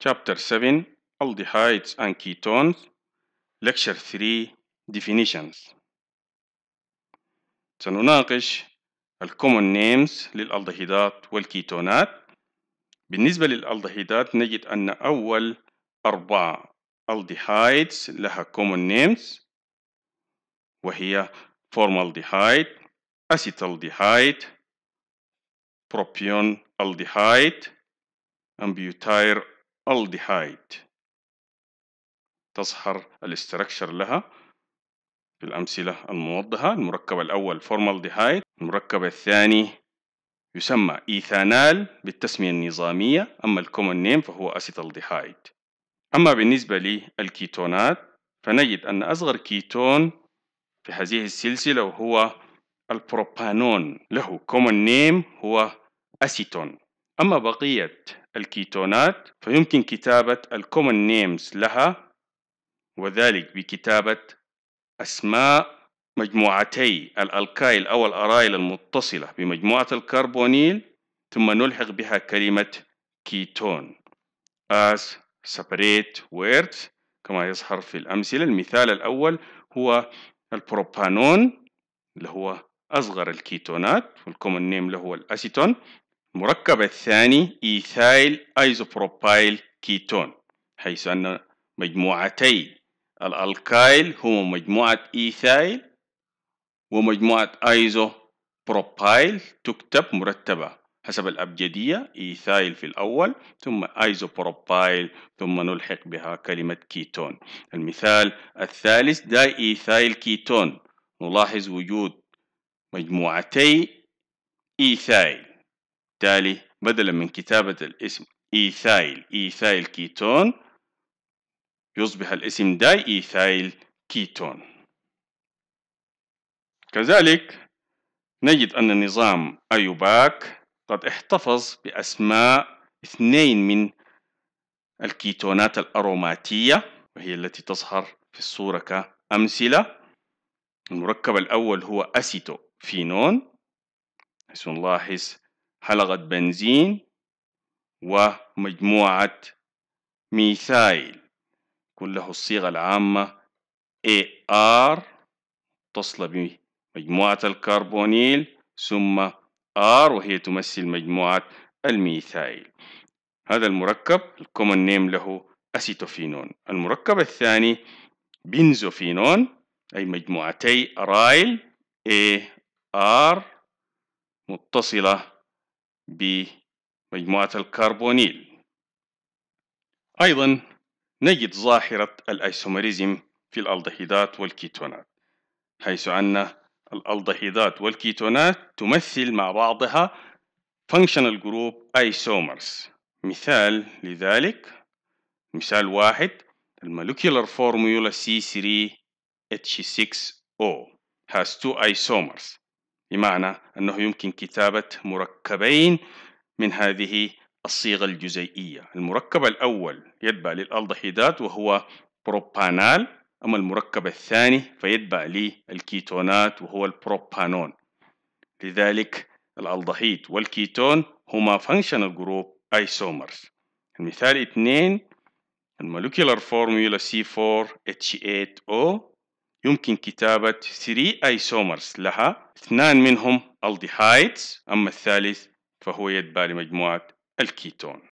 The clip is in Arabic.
Chapter 7 Aldehydes and Ketones Lecture 3 Definitions سنناقش Common names للألدهيدات والكيتونات بالنسبة للألدهيدات نجد أن أول أربعة aldehydes لها common names وهي formaldehyde acetaldehyde propionaldehyde and butyr الألديهايد تظهر الاستراكشر لها في الأمثلة الموضحة المركب الأول فورمالديهايد المركب الثاني يسمى إيثانال بالتسمية النظامية أما الكومن نيم فهو أسيتالديهايد أما بالنسبة للكيتونات فنجد أن أصغر كيتون في هذه السلسلة وهو البروبانون له كومن نيم هو أسيتون أما بقية الكيتونات فيمكن كتابة الكومن نيمز لها وذلك بكتابة أسماء مجموعتي الألكايل أو الأرايل المتصلة بمجموعة الكربونيل ثم نلحق بها كلمة كيتون as separate words كما يظهر في الأمثلة المثال الأول هو البروبانون اللي هو أصغر الكيتونات والكومن نيم له الأسيتون المركب الثاني إيثايل أيزوبروبايل كيتون حيث أن مجموعتي الألكايل هما مجموعة إيثايل ومجموعة أيزوبروبايل تكتب مرتبة حسب الأبجدية إيثايل في الأول ثم أيزوبروبايل ثم نلحق بها كلمة كيتون المثال الثالث دا إيثايل كيتون نلاحظ وجود مجموعتي إيثايل بالتالي بدلا من كتابة الاسم إيثايل إيثايل كيتون يصبح الاسم داي إيثايل كيتون كذلك نجد أن نظام أيوباك قد احتفظ بأسماء اثنين من الكيتونات الأروماتية وهي التي تظهر في الصورة كأمثلة المركب الأول هو أسيتو فينون حيث نلاحظ حلقة بنزين ومجموعة ميثايل كله الصيغة العامة AR تصل بمجموعة الكربونيل ثم R وهي تمثل مجموعة الميثايل هذا المركب الكومن نيم له أسيتوفينون المركب الثاني بنزوفينون أي مجموعتي أرايل AR متصلة بمجموعة الكربونيل أيضا نجد ظاهرة الأيسومريزم في الألدهيدات والكيتونات حيث أن الألدهيدات والكيتونات تمثل مع بعضها functional group isomers مثال لذلك مثال واحد المولكيولر فورمولا C3H6O has two isomers بمعنى أنه يمكن كتابة مركبين من هذه الصيغة الجزيئية المركب الأول يتبع للألضحيدات وهو بروبانال أما المركب الثاني فيتبع للكيتونات وهو البروبانون لذلك الألضحيد والكيتون هما functional group isomers المثال 2 المولكيولار فورمولا C4H8O يمكن كتابة 3 ايسومرز لها اثنان منهم الديهايدز أما الثالث فهو يتبع لمجموعة الكيتون